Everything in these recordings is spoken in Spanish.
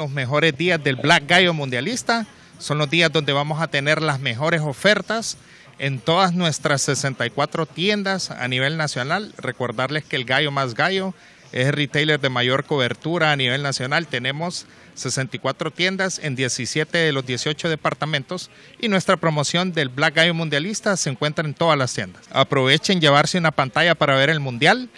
Los mejores días del Black Gallo Mundialista son los días donde vamos a tener las mejores ofertas en todas nuestras 64 tiendas a nivel nacional. Recordarles que el Gallo Más Gallo es el retailer de mayor cobertura a nivel nacional. Tenemos 64 tiendas en 17 de los 18 departamentos y nuestra promoción del Black Gallo Mundialista se encuentra en todas las tiendas. Aprovechen llevarse una pantalla para ver el Mundial.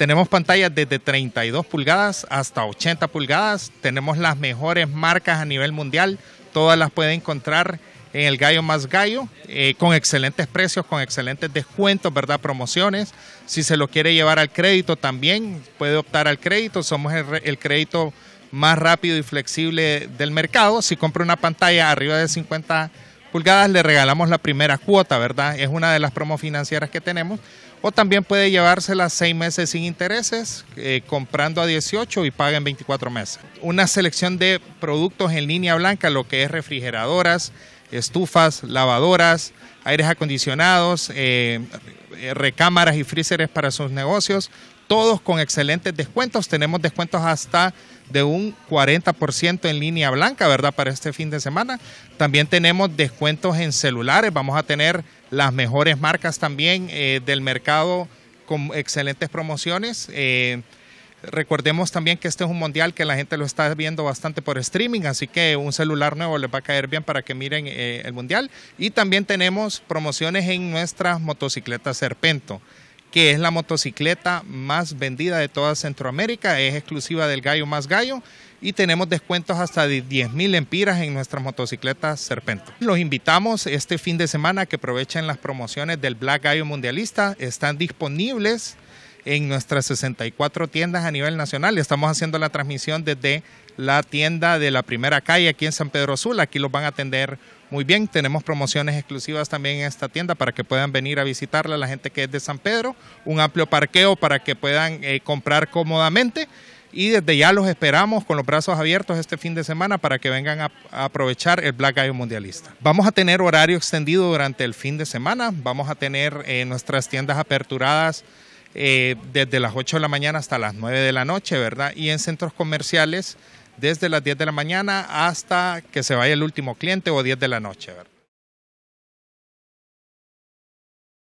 Tenemos pantallas desde 32 pulgadas hasta 80 pulgadas. Tenemos las mejores marcas a nivel mundial. Todas las puede encontrar en el Gallo Más Gallo, eh, con excelentes precios, con excelentes descuentos, ¿verdad? Promociones. Si se lo quiere llevar al crédito también, puede optar al crédito. Somos el, el crédito más rápido y flexible del mercado. Si compra una pantalla arriba de 50 pulgadas, le regalamos la primera cuota, ¿verdad? Es una de las promos financieras que tenemos. O también puede llevársela seis meses sin intereses, eh, comprando a 18 y paga en 24 meses. Una selección de productos en línea blanca, lo que es refrigeradoras, estufas, lavadoras, aires acondicionados, eh, eh, recámaras y freezers para sus negocios, todos con excelentes descuentos. Tenemos descuentos hasta de un 40% en línea blanca, ¿verdad? Para este fin de semana. También tenemos descuentos en celulares. Vamos a tener las mejores marcas también eh, del mercado con excelentes promociones. Eh, Recordemos también que este es un mundial que la gente lo está viendo bastante por streaming, así que un celular nuevo les va a caer bien para que miren eh, el mundial. Y también tenemos promociones en nuestra motocicleta Serpento, que es la motocicleta más vendida de toda Centroamérica, es exclusiva del Gallo Más Gallo. Y tenemos descuentos hasta de 10,000 mil empiras en nuestras motocicletas Serpento. Los invitamos este fin de semana a que aprovechen las promociones del Black Gallo Mundialista. Están disponibles en nuestras 64 tiendas a nivel nacional. Estamos haciendo la transmisión desde la tienda de la primera calle aquí en San Pedro Azul, Aquí los van a atender muy bien. Tenemos promociones exclusivas también en esta tienda para que puedan venir a visitarla la gente que es de San Pedro. Un amplio parqueo para que puedan eh, comprar cómodamente. Y desde ya los esperamos con los brazos abiertos este fin de semana para que vengan a, aprovechar el Black Gallo Mundialista. Vamos a tener horario extendido durante el fin de semana. Vamos a tener eh, nuestras tiendas aperturadas eh, desde las 8 de la mañana hasta las 9 de la noche, ¿verdad? Y en centros comerciales desde las 10 de la mañana hasta que se vaya el último cliente o 10 de la noche, ¿verdad?